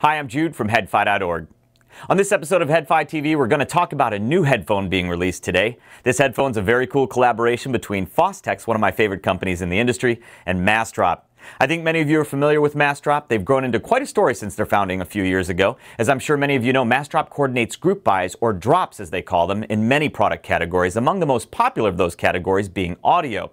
Hi, I'm Jude from HeadFi.org. On this episode of HeadFi TV, we're going to talk about a new headphone being released today. This headphone's a very cool collaboration between Fostex, one of my favorite companies in the industry, and Mastrop. I think many of you are familiar with Mastrop. They've grown into quite a story since their founding a few years ago. As I'm sure many of you know, Mastrop coordinates group buys, or drops as they call them, in many product categories, among the most popular of those categories being audio.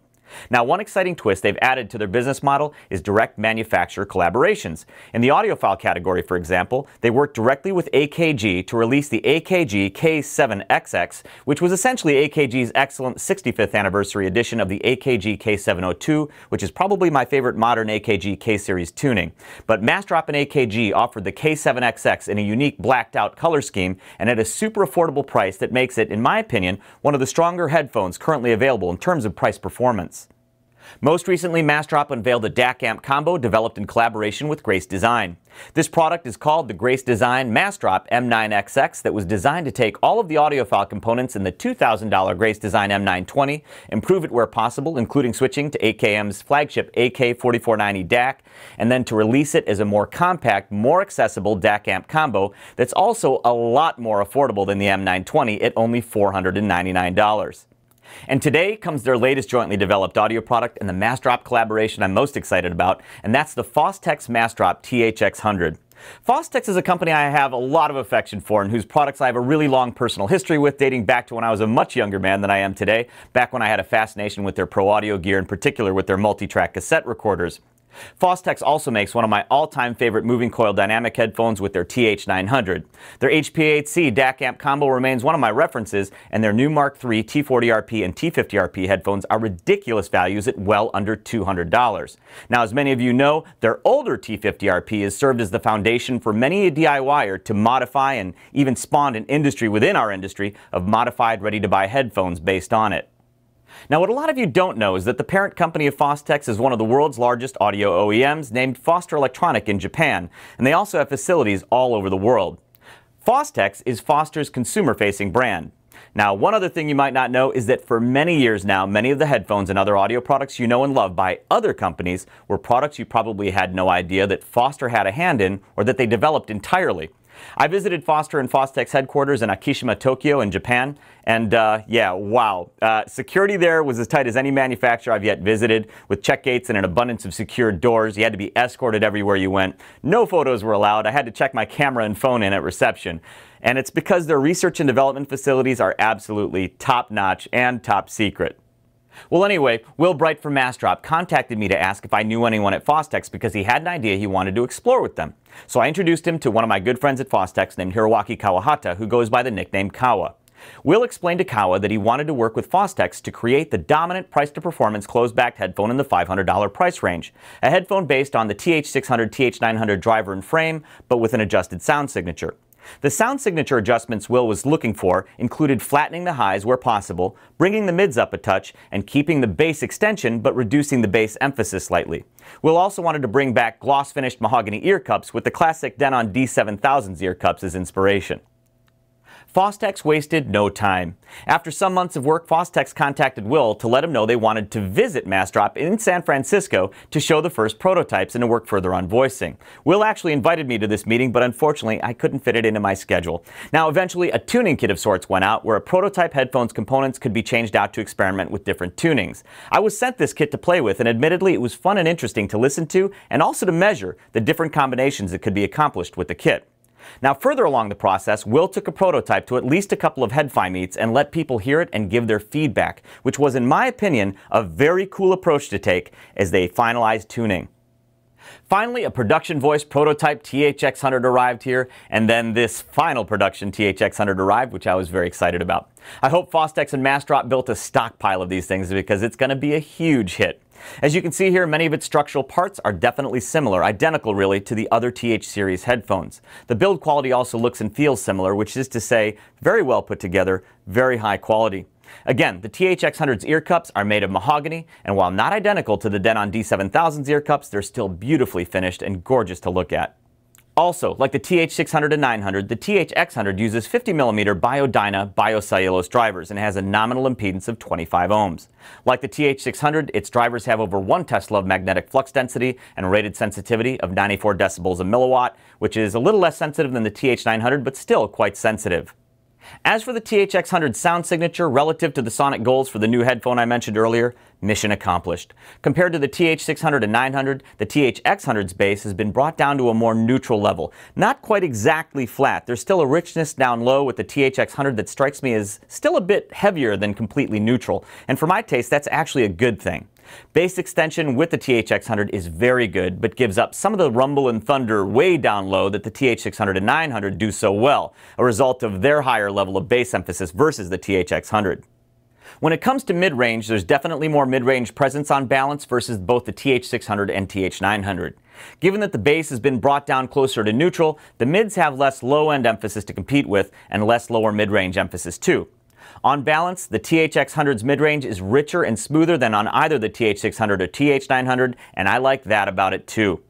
Now, one exciting twist they've added to their business model is direct manufacturer collaborations. In the audiophile category, for example, they worked directly with AKG to release the AKG K7XX, which was essentially AKG's excellent 65th anniversary edition of the AKG K702, which is probably my favorite modern AKG K series tuning. But Mastrop and AKG offered the K7XX in a unique blacked out color scheme and at a super affordable price that makes it, in my opinion, one of the stronger headphones currently available in terms of price performance. Most recently, Mastrop unveiled a DAC amp combo developed in collaboration with Grace Design. This product is called the Grace Design Mastrop M9XX that was designed to take all of the audiophile components in the $2,000 Grace Design M920, improve it where possible, including switching to AKM's flagship AK4490 DAC, and then to release it as a more compact, more accessible DAC amp combo that's also a lot more affordable than the M920 at only $499. And today comes their latest jointly developed audio product and the Massdrop collaboration I'm most excited about, and that's the Fostex Massdrop THX100. Fostex is a company I have a lot of affection for and whose products I have a really long personal history with, dating back to when I was a much younger man than I am today, back when I had a fascination with their pro audio gear, in particular with their multi track cassette recorders. Fostex also makes one of my all-time favorite moving coil dynamic headphones with their TH900. Their HPHC DAC amp combo remains one of my references, and their new Mark III T40RP and T50RP headphones are ridiculous values at well under $200. Now, as many of you know, their older T50RP has served as the foundation for many a DIYer to modify and even spawned an industry within our industry of modified ready-to-buy headphones based on it. Now, what a lot of you don't know is that the parent company of Fostex is one of the world's largest audio OEMs named Foster Electronic in Japan, and they also have facilities all over the world. Fostex is Foster's consumer-facing brand. Now, one other thing you might not know is that for many years now, many of the headphones and other audio products you know and love by other companies were products you probably had no idea that Foster had a hand in or that they developed entirely. I visited Foster and Fostex headquarters in Akishima, Tokyo, in Japan, and uh, yeah, wow. Uh, security there was as tight as any manufacturer I've yet visited, with check gates and an abundance of secured doors. You had to be escorted everywhere you went. No photos were allowed. I had to check my camera and phone in at reception. And it's because their research and development facilities are absolutely top notch and top secret. Well, anyway, Will Bright from Massdrop contacted me to ask if I knew anyone at Fostex because he had an idea he wanted to explore with them. So I introduced him to one of my good friends at Fostex named Hiroaki Kawahata, who goes by the nickname Kawa. Will explained to Kawa that he wanted to work with Fostex to create the dominant price-to-performance closed-backed headphone in the $500 price range, a headphone based on the TH600, TH900 driver and frame, but with an adjusted sound signature. The sound signature adjustments Will was looking for included flattening the highs where possible, bringing the mids up a touch, and keeping the bass extension but reducing the bass emphasis slightly. Will also wanted to bring back gloss-finished mahogany ear cups with the classic Denon D7000's ear cups as inspiration. Fostex wasted no time. After some months of work, Fostex contacted Will to let him know they wanted to visit Mastrop in San Francisco to show the first prototypes and to work further on voicing. Will actually invited me to this meeting, but unfortunately, I couldn't fit it into my schedule. Now, eventually, a tuning kit of sorts went out where a prototype headphone's components could be changed out to experiment with different tunings. I was sent this kit to play with, and admittedly, it was fun and interesting to listen to and also to measure the different combinations that could be accomplished with the kit. Now, further along the process, Will took a prototype to at least a couple of headfi meets and let people hear it and give their feedback, which was, in my opinion, a very cool approach to take as they finalized tuning. Finally, a production voice prototype THX100 arrived here, and then this final production THX100 arrived, which I was very excited about. I hope Fostex and Mastrop built a stockpile of these things because it's going to be a huge hit. As you can see here, many of its structural parts are definitely similar, identical really, to the other TH series headphones. The build quality also looks and feels similar, which is to say, very well put together, very high quality. Again, the THX100's ear cups are made of mahogany, and while not identical to the Denon D7000's ear cups, they're still beautifully finished and gorgeous to look at. Also, like the TH600 and 900, the THX100 uses 50mm Biodyna biocellulose drivers and has a nominal impedance of 25 ohms. Like the TH600, its drivers have over 1 Tesla of magnetic flux density and rated sensitivity of 94 decibels a milliwatt, which is a little less sensitive than the TH900 but still quite sensitive. As for the THX100 sound signature relative to the sonic goals for the new headphone I mentioned earlier, Mission accomplished. Compared to the TH600 and 900, the THX100's base has been brought down to a more neutral level. Not quite exactly flat. There's still a richness down low with the THX100 that strikes me as still a bit heavier than completely neutral. And for my taste, that's actually a good thing. Base extension with the THX100 is very good, but gives up some of the rumble and thunder way down low that the TH600 and 900 do so well, a result of their higher level of bass emphasis versus the THX100. When it comes to mid-range, there's definitely more mid-range presence on balance versus both the TH600 and TH900. Given that the base has been brought down closer to neutral, the mids have less low-end emphasis to compete with and less lower mid-range emphasis too. On balance, the THX100's mid-range is richer and smoother than on either the TH600 or TH900, and I like that about it too.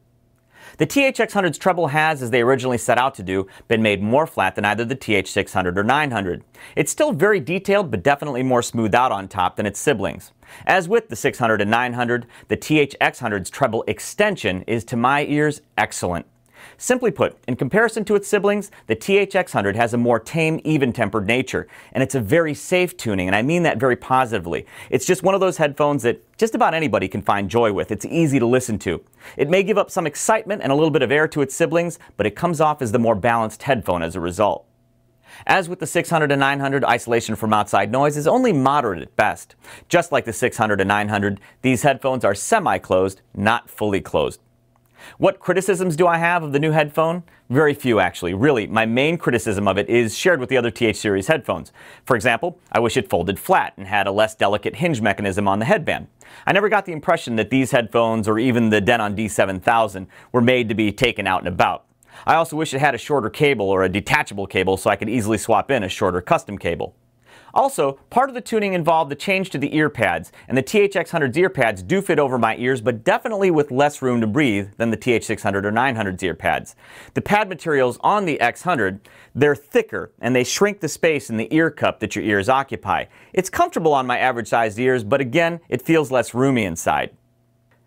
The THX100's treble has, as they originally set out to do, been made more flat than either the TH600 or 900. It's still very detailed, but definitely more smoothed out on top than its siblings. As with the 600 and 900, the THX100's treble extension is, to my ears, excellent. Simply put, in comparison to its siblings, the THX100 has a more tame, even-tempered nature, and it's a very safe tuning, and I mean that very positively. It's just one of those headphones that just about anybody can find joy with. It's easy to listen to. It may give up some excitement and a little bit of air to its siblings, but it comes off as the more balanced headphone as a result. As with the 600 and 900, isolation from outside noise is only moderate at best. Just like the 600 and 900, these headphones are semi-closed, not fully closed. What criticisms do I have of the new headphone? Very few, actually. Really, my main criticism of it is shared with the other TH series headphones. For example, I wish it folded flat and had a less delicate hinge mechanism on the headband. I never got the impression that these headphones, or even the Denon D7000, were made to be taken out and about. I also wish it had a shorter cable or a detachable cable so I could easily swap in a shorter custom cable. Also, part of the tuning involved the change to the ear pads, and the THX100's ear pads do fit over my ears, but definitely with less room to breathe than the TH600 or 900's ear pads. The pad materials on the X100, they're thicker, and they shrink the space in the ear cup that your ears occupy. It's comfortable on my average sized ears, but again, it feels less roomy inside.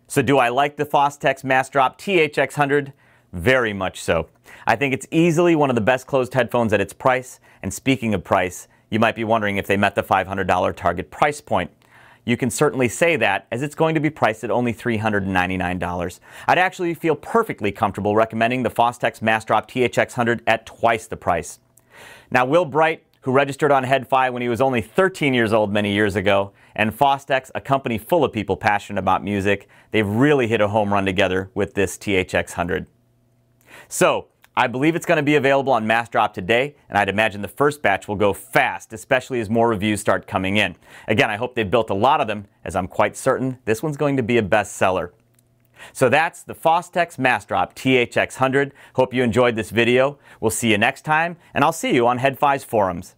So do I like the Fostex Mass Drop THX100? Very much so. I think it's easily one of the best closed headphones at its price, and speaking of price, you might be wondering if they met the $500 target price point. You can certainly say that, as it's going to be priced at only $399. I'd actually feel perfectly comfortable recommending the Fostex Mastrop THX100 at twice the price. Now, Will Bright, who registered on HeadFi when he was only 13 years old many years ago, and Fostex, a company full of people passionate about music, they've really hit a home run together with this THX100. So, I believe it's going to be available on Mass Drop today, and I'd imagine the first batch will go fast, especially as more reviews start coming in. Again, I hope they've built a lot of them, as I'm quite certain this one's going to be a bestseller. So that's the Fostex Mass Drop THX100. Hope you enjoyed this video. We'll see you next time, and I'll see you on HeadFi's forums.